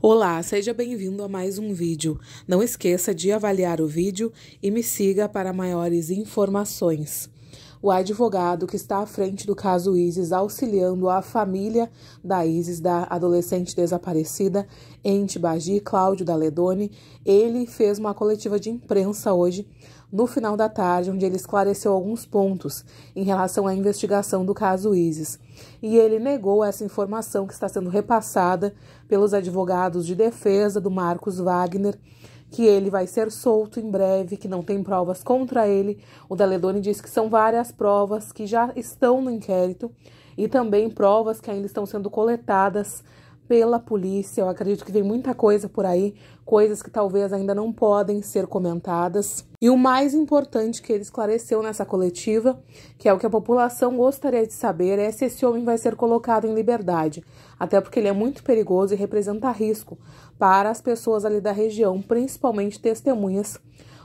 Olá, seja bem-vindo a mais um vídeo. Não esqueça de avaliar o vídeo e me siga para maiores informações o advogado que está à frente do caso Isis auxiliando a família da Isis, da adolescente desaparecida em Tibagi, Cláudio Daledoni. Ele fez uma coletiva de imprensa hoje, no final da tarde, onde ele esclareceu alguns pontos em relação à investigação do caso Isis. E ele negou essa informação que está sendo repassada pelos advogados de defesa do Marcos Wagner que ele vai ser solto em breve, que não tem provas contra ele. O Daledoni diz que são várias provas que já estão no inquérito e também provas que ainda estão sendo coletadas pela polícia. Eu acredito que vem muita coisa por aí, coisas que talvez ainda não podem ser comentadas. E o mais importante que ele esclareceu nessa coletiva, que é o que a população gostaria de saber, é se esse homem vai ser colocado em liberdade, até porque ele é muito perigoso e representa risco para as pessoas ali da região, principalmente testemunhas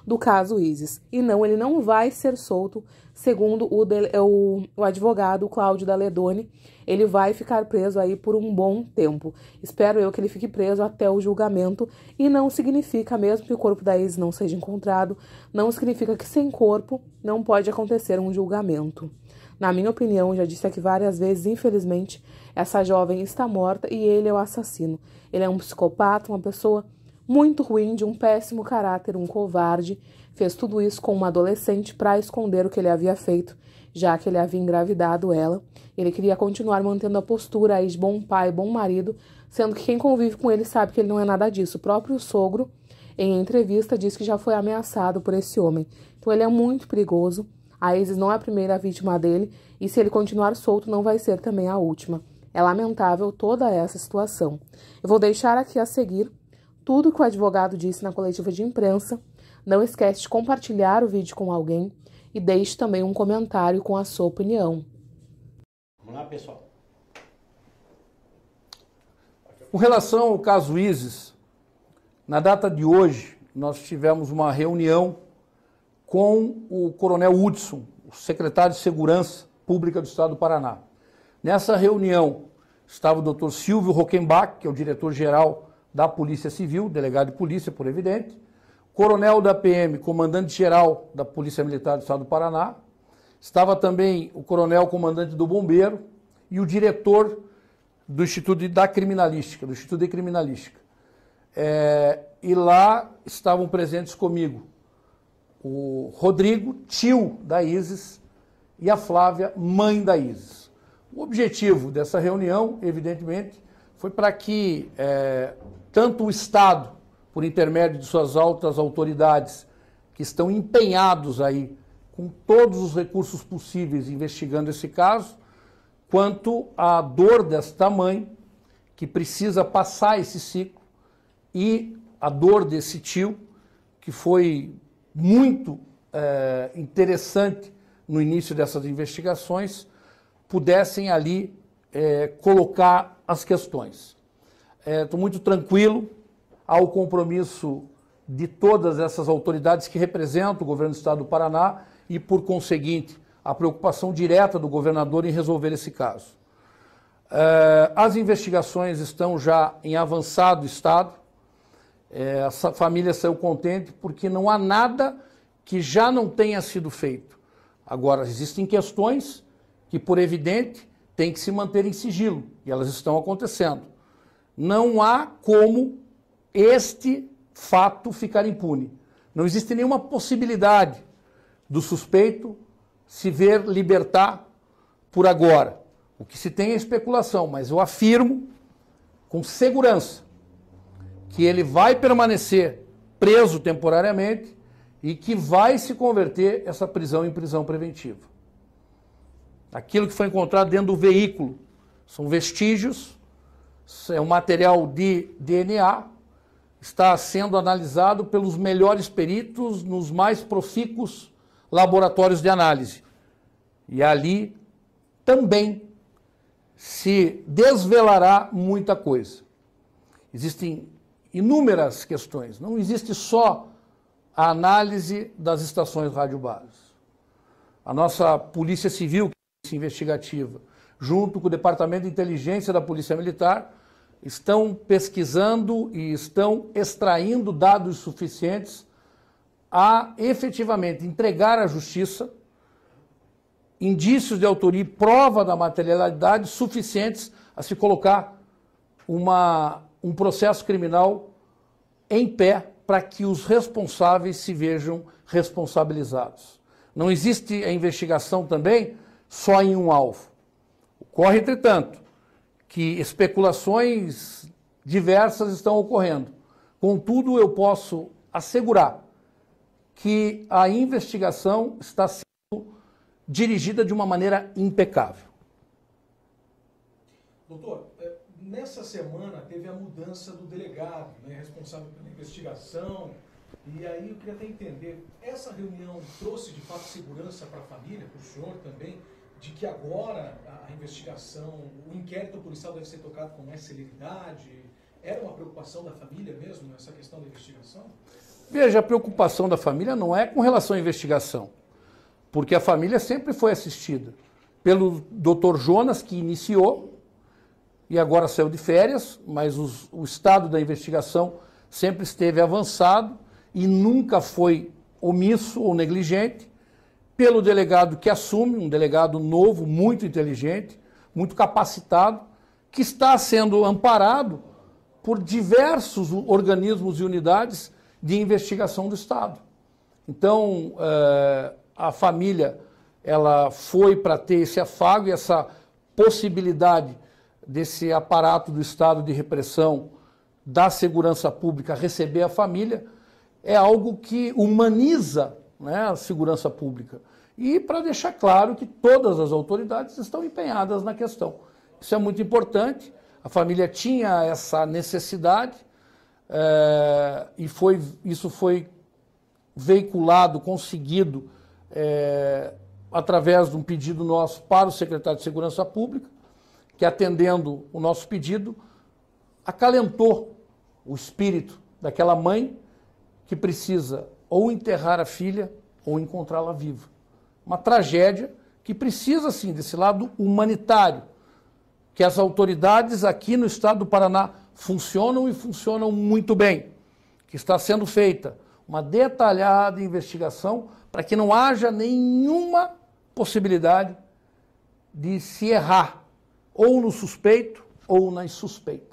do caso ISIS. E não, ele não vai ser solto, segundo o, é o, o advogado Cláudio Daledoni. Ele vai ficar preso aí por um bom tempo. Espero eu que ele fique preso até o julgamento. E não significa, mesmo que o corpo da ISIS não seja encontrado, não significa que sem corpo não pode acontecer um julgamento. Na minha opinião, já disse aqui várias vezes, infelizmente, essa jovem está morta e ele é o assassino. Ele é um psicopata, uma pessoa muito ruim, de um péssimo caráter, um covarde. Fez tudo isso com uma adolescente para esconder o que ele havia feito, já que ele havia engravidado ela. Ele queria continuar mantendo a postura de bom pai, bom marido, sendo que quem convive com ele sabe que ele não é nada disso. O próprio sogro, em entrevista, disse que já foi ameaçado por esse homem. Então ele é muito perigoso. A Isis não é a primeira vítima dele, e se ele continuar solto, não vai ser também a última. É lamentável toda essa situação. Eu vou deixar aqui a seguir tudo que o advogado disse na coletiva de imprensa. Não esquece de compartilhar o vídeo com alguém e deixe também um comentário com a sua opinião. Vamos lá, pessoal. Com relação ao caso ISIS, na data de hoje, nós tivemos uma reunião com o Coronel Hudson, o secretário de Segurança Pública do Estado do Paraná. Nessa reunião estava o Dr. Silvio Rockenbach, que é o diretor-geral da Polícia Civil, delegado de polícia, por evidente, coronel da PM, comandante-geral da Polícia Militar do Estado do Paraná, estava também o coronel comandante do Bombeiro e o diretor do Instituto da Criminalística, do Instituto de Criminalística. É, e lá estavam presentes comigo o Rodrigo, tio da ISIS, e a Flávia, mãe da ISIS. O objetivo dessa reunião, evidentemente, foi para que é, tanto o Estado, por intermédio de suas altas autoridades, que estão empenhados aí com todos os recursos possíveis investigando esse caso, quanto a dor desta mãe que precisa passar esse ciclo e a dor desse tio que foi muito é, interessante no início dessas investigações pudessem ali é, colocar as questões. Estou é, muito tranquilo ao compromisso de todas essas autoridades que representam o governo do estado do Paraná e, por conseguinte, a preocupação direta do governador em resolver esse caso. É, as investigações estão já em avançado estado. É, essa família saiu contente porque não há nada que já não tenha sido feito. Agora, existem questões que, por evidente, tem que se manter em sigilo, e elas estão acontecendo. Não há como este fato ficar impune. Não existe nenhuma possibilidade do suspeito se ver libertar por agora. O que se tem é especulação, mas eu afirmo com segurança que ele vai permanecer preso temporariamente e que vai se converter essa prisão em prisão preventiva aquilo que foi encontrado dentro do veículo. São vestígios, é um material de DNA, está sendo analisado pelos melhores peritos nos mais profícuos laboratórios de análise. E ali também se desvelará muita coisa. Existem inúmeras questões, não existe só a análise das estações radiobases. A nossa Polícia Civil investigativa, junto com o Departamento de Inteligência da Polícia Militar, estão pesquisando e estão extraindo dados suficientes a efetivamente entregar à Justiça indícios de autoria e prova da materialidade suficientes a se colocar uma, um processo criminal em pé para que os responsáveis se vejam responsabilizados. Não existe a investigação também só em um alvo. Ocorre, entretanto, que especulações diversas estão ocorrendo. Contudo, eu posso assegurar que a investigação está sendo dirigida de uma maneira impecável. Doutor, é, nessa semana teve a mudança do delegado, né, responsável pela investigação. E aí eu queria até entender, essa reunião trouxe de fato segurança para a família, para o senhor também? de que agora a investigação, o inquérito policial deve ser tocado com mais celeridade? Era uma preocupação da família mesmo, essa questão da investigação? Veja, a preocupação da família não é com relação à investigação, porque a família sempre foi assistida pelo Dr. Jonas, que iniciou e agora saiu de férias, mas os, o estado da investigação sempre esteve avançado e nunca foi omisso ou negligente pelo delegado que assume, um delegado novo, muito inteligente, muito capacitado, que está sendo amparado por diversos organismos e unidades de investigação do Estado. Então, eh, a família ela foi para ter esse afago e essa possibilidade desse aparato do Estado de repressão da segurança pública receber a família é algo que humaniza né, a segurança pública. E para deixar claro que todas as autoridades estão empenhadas na questão. Isso é muito importante. A família tinha essa necessidade é, e foi, isso foi veiculado, conseguido é, através de um pedido nosso para o secretário de Segurança Pública, que atendendo o nosso pedido, acalentou o espírito daquela mãe que precisa ou enterrar a filha ou encontrá-la viva. Uma tragédia que precisa, sim, desse lado humanitário, que as autoridades aqui no estado do Paraná funcionam e funcionam muito bem, que está sendo feita uma detalhada investigação para que não haja nenhuma possibilidade de se errar ou no suspeito ou nas suspeitas.